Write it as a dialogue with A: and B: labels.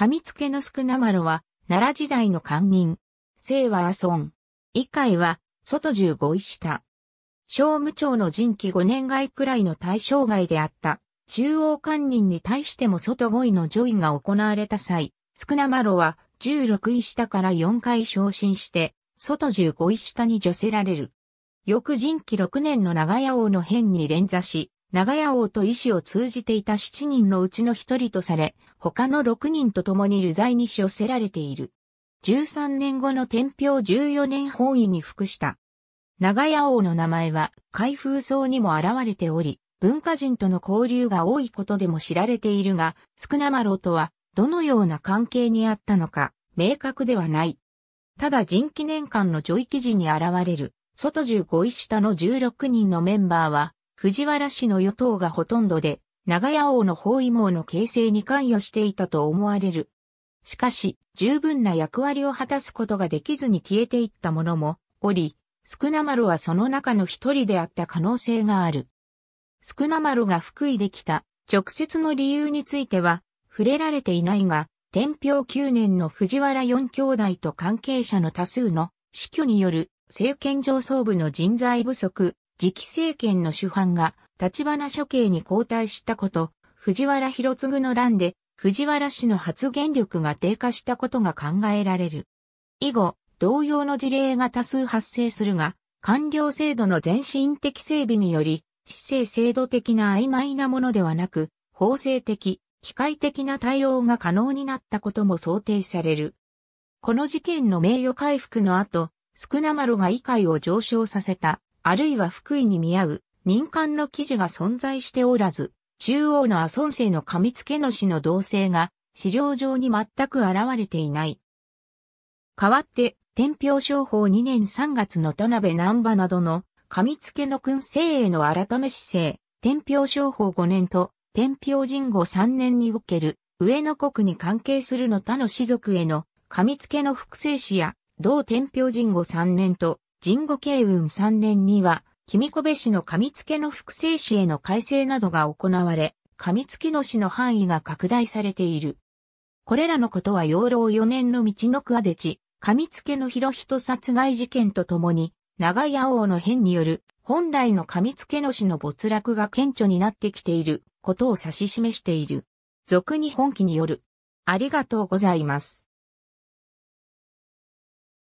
A: 上付の少なまろは、奈良時代の官人。清和阿孫。以下は、外十五位下。商務庁の人気5年外くらいの対象外であった。中央官人に対しても外5位の上位が行われた際、少なまろは16位下から4回昇進して、外15位下に除せられる。翌人気6年の長屋王の変に連座し、長屋王と医師を通じていた7人のうちの1人とされ、他の6人と共に流罪に処せられている。13年後の天平14年本位に服した。長屋王の名前は開封層にも現れており、文化人との交流が多いことでも知られているが、少なまろうとはどのような関係にあったのか明確ではない。ただ人記念館の上位記事に現れる、外15位下の16人のメンバーは、藤原氏の与党がほとんどで、長屋王の包囲網の形成に関与していたと思われる。しかし、十分な役割を果たすことができずに消えていったものも、おり、少な丸はその中の一人であった可能性がある。少な丸が福井できた直接の理由については、触れられていないが、天平九年の藤原四兄弟と関係者の多数の死去による政権上層部の人材不足、次期政権の主犯が立花処刑に交代したこと、藤原博次の乱で藤原氏の発言力が低下したことが考えられる。以後、同様の事例が多数発生するが、官僚制度の全身的整備により、市政制度的な曖昧なものではなく、法制的、機械的な対応が可能になったことも想定される。この事件の名誉回復の後、少なまろが異界を上昇させたあるいは福井に見合う民間の記事が存在しておらず、中央の阿孫生の上付けの同性が資料上に全く現れていない。代わって、天平商法2年3月の田辺南波などの上付の君生への改め姿勢、天平商法5年と天平人語3年における上野国に関係するの他の士族への上付の複製史や同天平人語3年と神護慶運3年には、君子部氏の上付の複製市への改正などが行われ、上付の氏の範囲が拡大されている。これらのことは養老4年の道の桑出地、上付の広人殺害事件とともに、長屋王の変による、本来の上付の氏の没落が顕著になってきていることを指し示している。俗に本気による。ありがとうございます。